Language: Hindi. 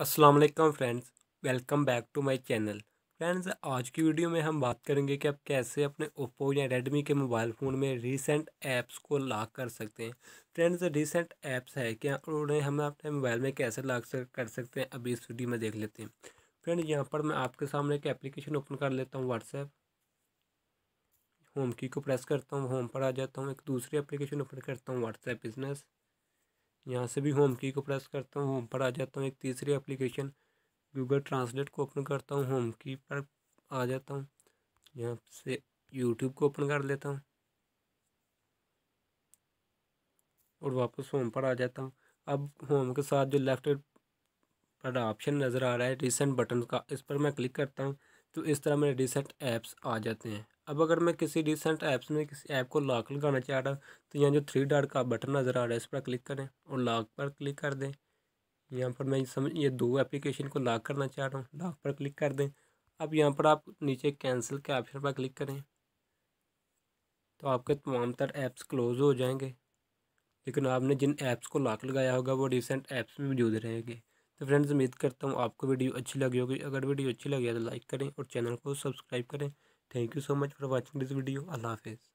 असलकम friends welcome back to my channel friends आज की वीडियो में हम बात करेंगे कि आप कैसे अपने ओप्पो या रेडमी के मोबाइल फ़ोन में रीसेंट ऐप्स को लॉक कर सकते हैं फ्रेंड्स रीसेंट ऐप्स है क्या उन्हें हम अपने मोबाइल में कैसे लॉक कर सकते हैं अभी इस वीडियो में देख लेते हैं फ्रेंड यहाँ पर मैं आपके सामने एक एप्लीकेशन ओपन कर लेता हूँ व्हाट्सएप होम की को प्रेस करता हूँ होम पर आ जाता हूँ एक दूसरी एप्लीकेशन ओपन करता हूँ व्हाट्सएप बिजनेस यहाँ से भी होम की को प्रेस करता हूँ होम पर आ जाता हूँ एक तीसरी एप्लीकेशन गूगल ट्रांसलेट को ओपन करता हूँ होम की पर आ जाता हूँ यहाँ से यूट्यूब को ओपन कर लेता हूँ और वापस होम पर आ जाता हूँ अब होम के साथ जो लेफ्ट पर ऑप्शन नज़र आ रहा है रिसेंट बटन का इस पर मैं क्लिक करता हूँ तो इस तरह मेरे रिसेंट ऐप्स आ जाते हैं अब अगर मैं किसी रिसेंट ऐप्स में किसी ऐप को लॉक लगाना चाह रहा हूँ तो यहाँ जो थ्री डॉट का बटन नज़र आ रहा है इस पर क्लिक करें और लॉक पर क्लिक कर दें यहाँ पर मैं समझ ये दो एप्लीकेशन को लॉक करना चाह रहा हूँ लॉक पर क्लिक कर दें अब यहाँ पर आप नीचे कैंसिल के ऑप्शन पर क्लिक करें तो आपके तमाम तर ऐप्स क्लोज हो जाएंगे लेकिन आपने जिन ऐप्स को लॉक लगाया होगा वो रिसेंट ऐप्स में मौजूद रहेंगे तो फ्रेंड्स उम्मीद करता हूँ आपको वीडियो अच्छी लगी होगी अगर वीडियो अच्छी लगी है तो लाइक करें और चैनल को सब्सक्राइब करें thank you so much for watching this video अल्लाह हाफिज़